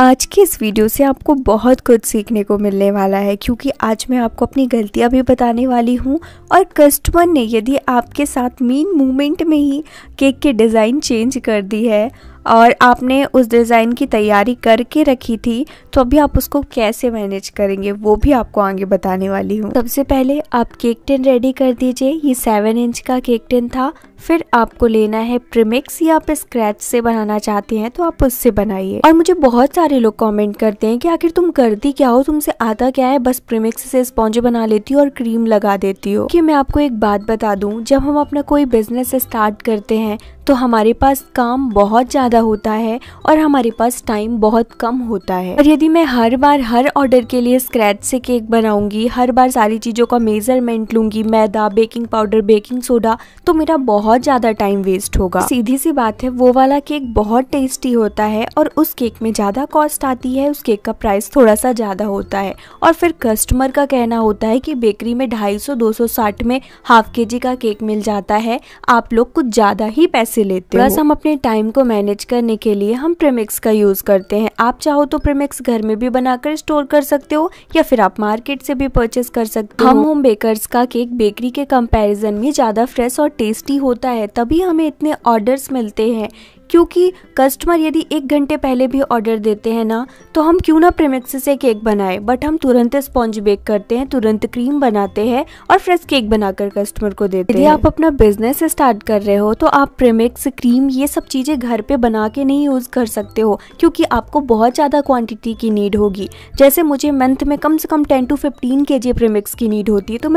आज की इस वीडियो से आपको बहुत कुछ सीखने को मिलने वाला है क्योंकि आज मैं आपको अपनी गलतियां भी बताने वाली हूं और कस्टमर ने यदि आपके साथ मेन मूवमेंट में ही केक के डिज़ाइन चेंज कर दी है और आपने उस डिज़ाइन की तैयारी करके रखी थी तो अभी आप उसको कैसे मैनेज करेंगे वो भी आपको आगे बताने वाली हूँ सबसे पहले आप केक टिन रेडी कर दीजिए ये सेवन इंच का केक टिन था फिर आपको लेना है प्रिमिक्स या आप स्क्रैच से बनाना चाहते हैं तो आप उससे बनाइए और मुझे बहुत सारे लोग कमेंट करते हैं कि आखिर तुम करती क्या हो तुमसे आता क्या है बस प्रिमिक्स से स्पॉन्ज बना लेती हो और क्रीम लगा देती हो कि मैं आपको एक बात बता दूं जब हम अपना कोई बिजनेस स्टार्ट करते हैं तो हमारे पास काम बहुत ज़्यादा होता है और हमारे पास टाइम बहुत कम होता है और यदि मैं हर बार हर ऑर्डर के लिए स्क्रैच से केक बनाऊंगी हर बार सारी चीज़ों का मेजरमेंट लूंगी मैदा बेकिंग पाउडर बेकिंग सोडा तो मेरा बहुत ज़्यादा टाइम वेस्ट होगा सीधी सी बात है वो वाला केक बहुत टेस्टी होता है और उस केक में ज़्यादा कॉस्ट आती है उस केक का प्राइस थोड़ा सा ज़्यादा होता है और फिर कस्टमर का कहना होता है कि बेकरी में ढाई सौ में हाफ के जी का केक मिल जाता है आप लोग कुछ ज़्यादा ही पैसे से लेते हो बस हम अपने टाइम को मैनेज करने के लिए हम प्रेमिक्स का यूज़ करते हैं आप चाहो तो प्रेमिक्स घर में भी बनाकर स्टोर कर सकते हो या फिर आप मार्केट से भी परचेस कर सकते हो हम होम बेकर्स का केक बेकरी के कंपैरिजन में ज़्यादा फ्रेश और टेस्टी होता है तभी हमें इतने ऑर्डर्स मिलते हैं क्योंकि कस्टमर यदि एक घंटे पहले भी ऑर्डर देते हैं ना तो हम क्यों ना प्रेमिक्स से केक बनाए बट हम तुरंत स्पॉन्ज बेक करते हैं तुरंत क्रीम बनाते हैं और फ्रेश केक बनाकर कस्टमर को देते हैं यदि आप अपना बिजनेस स्टार्ट कर रहे हो तो आप प्रेमिक्स क्रीम ये सब चीज़ें घर पे बना के नहीं यूज़ कर सकते हो क्योंकि आपको बहुत ज़्यादा क्वान्टिटी की नीड होगी जैसे मुझे मंथ में कम से कम टेन टू फिफ्टीन के जी प्रेमिक्स की नीड होती है तो मैं